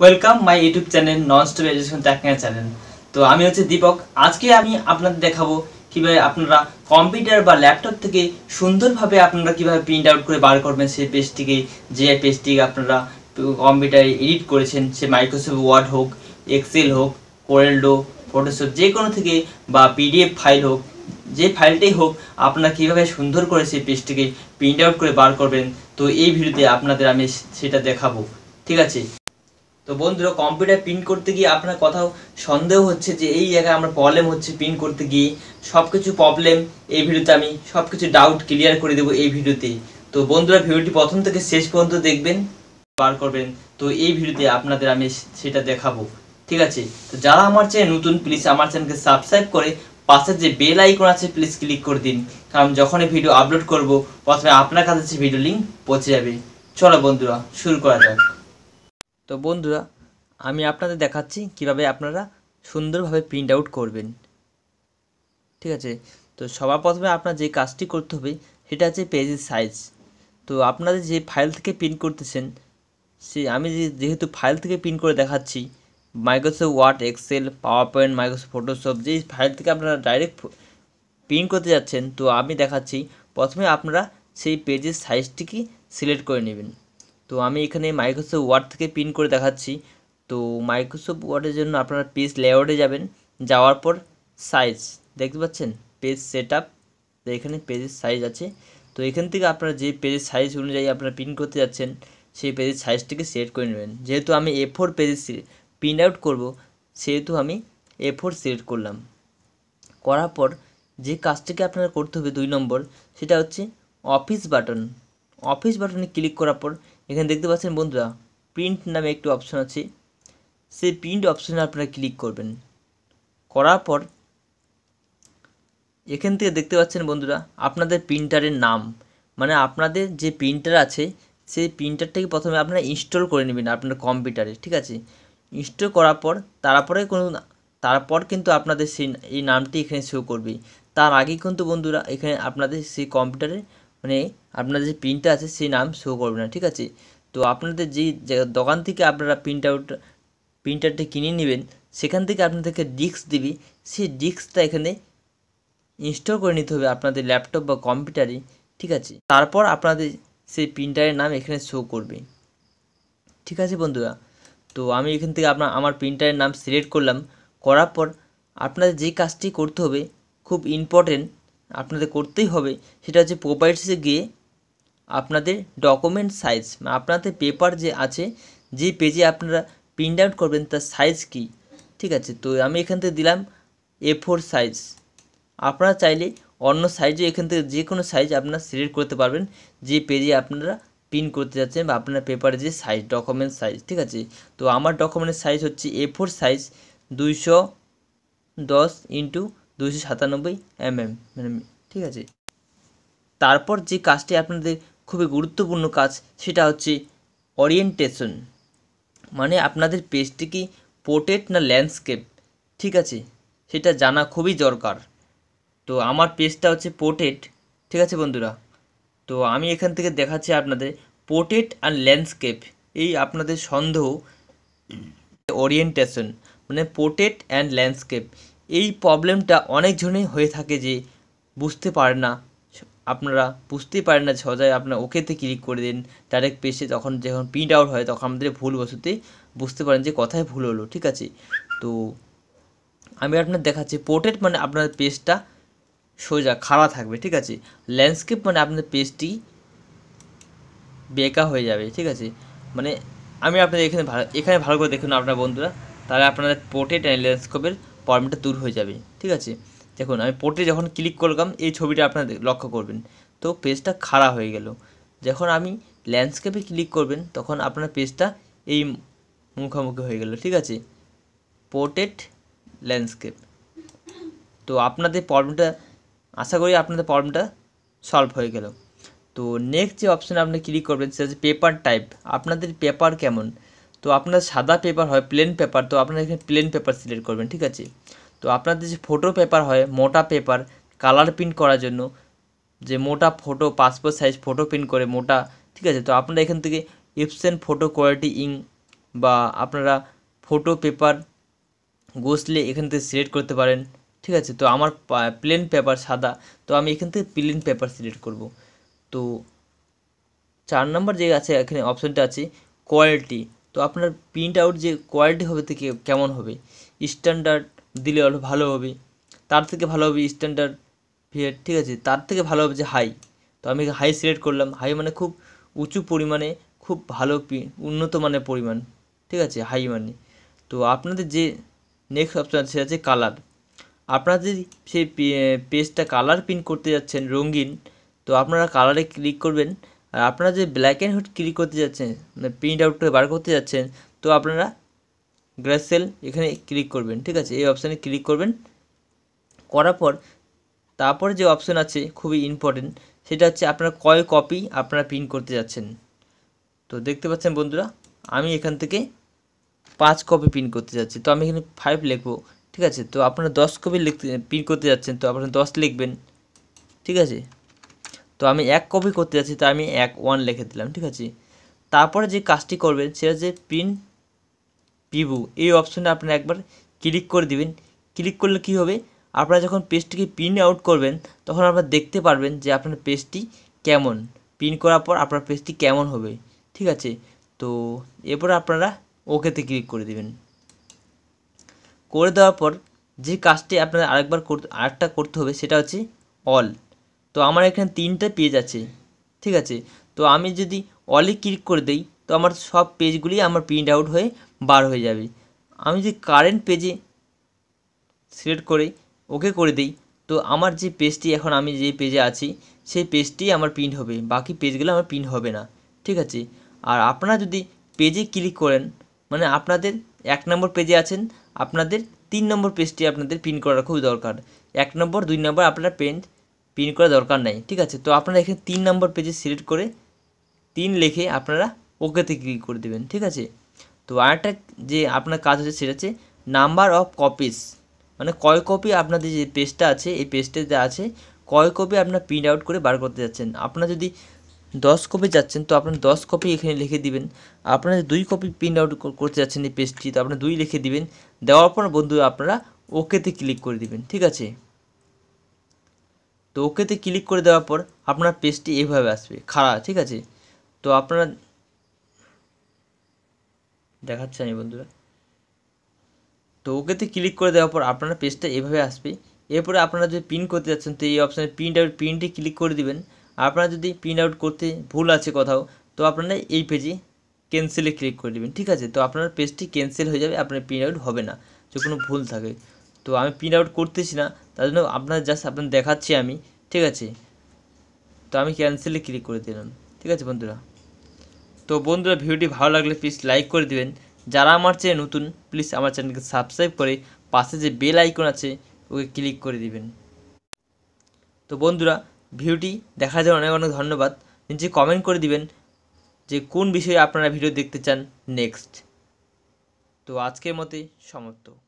welcome my YouTube channel non stop education ট্যাকিয়া channel তো আমি হচ্ছে দীপক আজকে আমি আপনাদের দেখাবো কীভাবে আপনারা কম্পিউটার বা ল্যাপটপ থেকে সুন্দরভাবে আপনারা কীভাবে প্রিন্ট আউট করে বার করবেন সেই পেজটিকে যে পেজটিকে আপনারা কম্পিউটারে এডিট করেছেন সে মাইক্রোসফট ওয়ার্ড হোক এক্সেল হোক কোরেলডো ফটোশপ যে কোনো থেকে বা পিডিএফ ফাইল হোক যে ফাইলটাই হোক আপনারা কীভাবে সুন্দর করে সেই পেজটিকে প্রিন্ট আউট করে বার করবেন তো এই ভিডিওতে আপনাদের আমি সেটা দেখাবো ঠিক আছে তো বন্ধুরা কম্পিউটার প্রিন্ট করতে গিয়ে আপনার কোথাও সন্দেহ হচ্ছে যে এই জায়গায় আমার প্রবলেম হচ্ছে প্রিন্ট করতে গিয়ে সব কিছু প্রবলেম এই ভিডিওতে আমি সব কিছু ডাউট ক্লিয়ার করে দেবো এই ভিডিওতে তো বন্ধুরা ভিডিওটি প্রথম থেকে শেষ পর্যন্ত দেখবেন বার করবেন তো এই ভিডিওতে আপনাদের আমি সেটা দেখাবো ঠিক আছে তো যারা আমার চেয়ে নতুন প্লিজ আমার চ্যানেলকে সাবস্ক্রাইব করে পাশে যে বেল আইকন আছে প্লিজ ক্লিক করে দিন কারণ যখনই ভিডিও আপলোড করব প্রথমে আপনার কাছে ভিডিও লিঙ্ক পৌঁছে যাবে চলো বন্ধুরা শুরু করা যাক তো বন্ধুরা আমি আপনাদের দেখাচ্ছি কিভাবে আপনারা সুন্দরভাবে প্রিন্ট আউট করবেন ঠিক আছে তো সবার প্রথমে আপনার যে কাজটি করতে হবে সেটা হচ্ছে পেজের সাইজ তো আপনাদের যে ফাইল থেকে প্রিন্ট করতেছেন সে আমি যেহেতু ফাইল থেকে প্রিন্ট করে দেখাচ্ছি Microsoft Word Excel PowerPoint Microsoft Photoshop যেই ফাইল থেকে আপনারা ডাইরেক্ট প্রিন্ট করতে যাচ্ছেন তো আমি দেখাচ্ছি প্রথমে আপনারা সেই পেজের সাইজটিকে সিলেক্ট করে নেবেন তো আমি এখানে মাইক্রোসফট ওয়ার্ড থেকে পিন করে দেখাচ্ছি তো মাইক্রোসফট ওয়ার্ডের জন্য আপনারা পেজ লেআউটে যাবেন যাওয়ার পর সাইজ দেখতে পাচ্ছেন পেজ সেট আপ এখানে পেজের সাইজ আছে তো এখান থেকে আপনারা যে পেজের সাইজ অনুযায়ী আপনারা প্রিন্ট করতে যাচ্ছেন সেই পেজের সাইজটিকে সেট করে নেবেন যেহেতু আমি এ ফোর পেজে প্রিন্ট আউট করবো সেহেতু আমি এ ফোর সিলেক্ট করলাম করার পর যে কাজটিকে আপনারা করতে হবে দুই নম্বর সেটা হচ্ছে অফিস বাটন অফিস বাটনে ক্লিক করার পর এখানে দেখতে পাচ্ছেন বন্ধুরা প্রিন্ট নামে একটি অপশন আছে সেই প্রিন্ট অপশনে আপনারা ক্লিক করবেন করার পর এখান থেকে দেখতে পাচ্ছেন বন্ধুরা আপনাদের প্রিন্টারের নাম মানে আপনাদের যে প্রিন্টার আছে সেই প্রিন্টারটাকে প্রথমে আপনারা ইনস্টল করে নেবেন আপনার কম্পিউটারে ঠিক আছে ইনস্টল করার পর তারপরে কোনো তারপর কিন্তু আপনাদের সেই এই নামটি এখানে শো করবে তার আগে কিন্তু বন্ধুরা এখানে আপনাদের সেই কম্পিউটারে মানে আপনাদের যে প্রিন্টটা আছে সেই নাম শো করবে না ঠিক আছে তো আপনাদের যেই দোকান থেকে আপনারা প্রিন্ট আউট প্রিন্টারটি কিনে নেবেন সেখান থেকে আপনাদেরকে ডিস্ক দিবি সেই ডিস্কটা এখানে ইনস্টল করে নিতে হবে আপনাদের ল্যাপটপ বা কম্পিউটারে ঠিক আছে তারপর আপনাদের সেই প্রিন্টারের নাম এখানে শো করবে ঠিক আছে বন্ধুরা তো আমি এখান থেকে আপনার আমার প্রিন্টারের নাম সিলেক্ট করলাম করার পর আপনাদের যে কাজটি করতে হবে খুব ইম্পর্টেন্ট আপনাদের করতেই হবে সেটা হচ্ছে প্রোপাইটিসে গিয়ে আপনাদের ডকুমেন্ট মানে সাইজ আপনাদের পেপার যে আছে যে পেজে আপনারা প্রিন্ট আউট করবেন তার সাইজ কি ঠিক আছে তো আমি এখান থেকে দিলাম এ ফোর সাইজ আপনারা চাইলে অন্য সাইজে এখান থেকে যে কোনো সাইজ আপনারা সিলেক্ট করতে পারবেন যে পেজে আপনারা প্রিন্ট করতে যাচ্ছেন বা আপনার পেপারে যে সাইজ ডকুমেন্ট সাইজ ঠিক আছে তো আমার ডকুমেন্টের সাইজ হচ্ছে এ ফোর সাইজ দুইশো দশ ইন্টু দুইশো সাতানব্বই এম মানে ঠিক আছে তারপর যে কাজটি আপনাদের খুবই গুরুত্বপূর্ণ কাজ সেটা হচ্ছে ওরিয়েন্টেশন মানে আপনাদের পেজটি কি পোর্ট্রেট না ল্যান্ডস্কেপ ঠিক আছে সেটা জানা খুবই দরকার তো আমার পেজটা হচ্ছে পোর্ট্রেট ঠিক আছে বন্ধুরা তো আমি এখান থেকে দেখাচ্ছি আপনাদের পোর্ট্রেট আর ল্যান্ডস্কেপ এই আপনাদের সন্দেহ ওরিয়েন্টেশন মানে পোর্ট্রেট অ্যান্ড ল্যান্ডস্কেপ এই প্রবলেমটা অনেক জনে হয়ে থাকে যে বুঝতে পারে না আপনারা বুঝতেই পারেন না সজায় আপনারা ওকেতে ক্লিক করে দিন ডাইরেক্ট পেজে তখন যখন প্রিন্ট আউট হয় তখন আমাদের ভুলবশতে বুঝতে পারেন যে কথায় ভুল হলো ঠিক আছে তো আমি আপনার দেখাচ্ছি পোর্ট্রেট মানে আপনার পেজটা সোজা খাড়া থাকবে ঠিক আছে ল্যান্ডস্কেপ মানে আপনার পেজটি বেকা হয়ে যাবে ঠিক আছে মানে আমি আপনাদের এখানে ভালো এখানে ভালো করে দেখুন আপনার বন্ধুরা তাহলে আপনাদের পোর্ট্রেট অ্যান্ড ল্যান্ডস্কেপের প্রবলেমটা দূর হয়ে যাবে ঠিক আছে দেখুন আমি পোর্টে যখন ক্লিক করলাম এই ছবিটা আপনার লক্ষ্য করবেন তো পেজটা খাড়া হয়ে গেল যখন আমি ল্যান্ডস্কেপে ক্লিক করবেন তখন আপনার পেজটা এই মুখোমুখি হয়ে গেল ঠিক আছে পোর্টেড ল্যান্ডস্কেপ তো আপনাদের প্রবলেমটা আশা করি আপনাদের প্রবলেমটা সলভ হয়ে গেল তো নেক্সট যে অপশান আপনি ক্লিক করবেন সেটা হচ্ছে পেপার টাইপ আপনাদের পেপার কেমন তো আপনার সাদা পেপার হয় প্লেন পেপার তো আপনারা এখানে প্লেন পেপার সিলেক্ট করবেন ঠিক আছে তো আপনাদের যে ফটো পেপার হয় মোটা পেপার কালার প্রিন্ট করার জন্য যে মোটা photo passport size photo print করে মোটা ঠিক আছে তো আপনারা এখান থেকে ইপসেন ফটো কোয়ালিটি ইং বা আপনারা ফটো পেপার গোসলে এখান থেকে সিলেক্ট করতে পারেন ঠিক আছে তো আমার প্লেন পেপার সাদা তো আমি এখান থেকে প্লেন পেপার সিলেক্ট করব তো চার নম্বর যে আছে এখানে অপশানটা আছে কোয়ালিটি তো আপনার প্রিন্ট আউট যে কোয়ালিটি হবে থেকে কেমন হবে স্ট্যান্ডার্ড দিলে ভালো হবে তার থেকে ভালো হবে স্ট্যান্ডার্ড ফিট ঠিক আছে তার থেকে ভালো হবে যে হাই তো আমি হাই সিলেক্ট করলাম হাই মানে খুব উঁচু পরিমাণে খুব ভালো উন্নত মানের পরিমাণ ঠিক আছে হাই মানে তো আপনাদের যে নেক্সট অপশান সেটা হচ্ছে কালার আপনারা যদি সেই পেজটা কালার প্রিন্ট করতে যাচ্ছেন রঙিন তো আপনারা কালারে ক্লিক করবেন আর আপনারা যে ব্ল্যাক অ্যান্ড হোয়াইট ক্লিক করতে যাচ্ছেন মানে প্রিন্ট আউট করে বার করতে যাচ্ছেন তো আপনারা গ্রাস সেল এখানে ক্লিক করবেন ঠিক আছে এই অপশানে ক্লিক করবেন করার পর তারপরে যে অপশান আছে খুবই ইম্পর্টেন্ট সেটা হচ্ছে আপনারা কয় কপি আপনারা প্রিন্ট করতে যাচ্ছেন তো দেখতে পাচ্ছেন বন্ধুরা আমি এখান থেকে পাঁচ কপি প্রিন্ট করতে যাচ্ছি তো আমি এখানে ফাইভ লিখবো ঠিক আছে তো আপনারা দশ কপি লিখতে প্রিন্ট করতে যাচ্ছেন তো আপনারা দশ লিখবেন ঠিক আছে তো আমি এক কপি করতে যাচ্ছি তাই আমি এক ওয়ান লিখে দিলাম ঠিক আছে তারপরে যে কাজটি করবেন সেটা যে পিন পিবু এই অপশনে আপনি একবার ক্লিক করে দিবেন ক্লিক করলে কি হবে আপনারা যখন পেজটিকে প্রিন্ট আউট করবেন তখন আপনারা দেখতে পারবেন যে আপনার পেজটি কেমন প্রিন্ট করার পর আপনার পেজটি কেমন হবে ঠিক আছে তো এরপর আপনারা ওকেতে ক্লিক করে দিবেন করে দেওয়ার পর যে কাজটি আপনার আরেকবার করতে আরেকটা করতে হবে সেটা হচ্ছে অল তো আমার এখানে তিনটে পেজ আছে ঠিক আছে তো আমি যদি অলে ক্লিক করে দেই তো আমার সব পেজগুলি আমার প্রিন্ট আউট হয়ে বার হয়ে যাবে আমি যদি কারেন্ট পেজে সিলেক্ট করে ওকে করে দিই তো আমার যে পেজটি এখন আমি যে পেজে আছি সেই পেজটি আমার প্রিন্ট হবে বাকি পেজগুলো আমার প্রিন্ট হবে না ঠিক আছে আর আপনারা যদি পেজে ক্লিক করেন মানে আপনাদের এক নম্বর পেজে আছেন আপনাদের তিন নম্বর পেজটি আপনাদের প্রিন্ট করা খুব দরকার এক নম্বর দুই নম্বর আপনারা প্রিন্ট প্রিন্ট করা দরকার নাই ঠিক আছে তো আপনারা এখানে তিন নম্বর পেজে সিলেক্ট করে তিন লিখে আপনারা ওকেতে ক্লিক করে দেবেন ঠিক আছে তো আরেকটা যে আপনার কাজ হচ্ছে সেটা হচ্ছে নাম্বার অফ কপিস মানে কয় কপি আপনাদের যে পেজটা আছে এই পেজটাতে আছে কয় কপি আপনার প্রিন্ট আউট করে বার করতে যাচ্ছেন আপনার যদি দশ কপি যাচ্ছেন তো আপনার দশ কপি এখানে লিখে দিবেন আপনারা দুই কপি প্রিন্ট আউট করতে যাচ্ছেন এই পেজটি তো আপনার দুই লিখে দিবেন দেওয়ার পর বন্ধু আপনারা ওকেতে ক্লিক করে দিবেন ঠিক আছে তো ওকেতে ক্লিক করে দেওয়ার পর আপনার পেজটি এভাবে আসবে খাড়া ঠিক আছে তো আপনার দেখাচ্ছে আমি বন্ধুরা তো ওকেতে ক্লিক করে দেওয়ার পর আপনার পেজটা এভাবে আসবে এরপরে আপনারা যদি প্রিন্ট করতে যাচ্ছেন তো এই অপশানে প্রিন্ট আউট প্রিন্টে ক্লিক করে দিবেন আপনারা যদি প্রিন্ট আউট করতে ভুল আছে কোথাও তো আপনারা এই পেজে ক্যান্সেলে ক্লিক করে দেবেন ঠিক আছে তো আপনার পেজটি ক্যান্সেল হয়ে যাবে আপনার প্রিন্ট আউট হবে না যে কোনো ভুল থাকে তো আমি প্রিন্ট আউট করতেছি না তার জন্য আপনার জাস্ট আপনার দেখাচ্ছি আমি ঠিক আছে তো আমি ক্যান্সেলে ক্লিক করে দিলাম ঠিক আছে বন্ধুরা তো বন্ধুরা ভিডিওটি ভালো লাগলে প্লিজ লাইক করে দেবেন যারা আমার চেয়ে নতুন প্লিজ আমার চ্যানেলকে সাবস্ক্রাইব করে পাশে যে বেল আইকন আছে ওকে ক্লিক করে দিবেন তো বন্ধুরা ভিডিওটি দেখার জন্য অনেক অনেক ধন্যবাদ নিজে কমেন্ট করে দিবেন যে কোন বিষয়ে আপনারা ভিডিও দেখতে চান নেক্সট তো আজকের মতে সমাপ্ত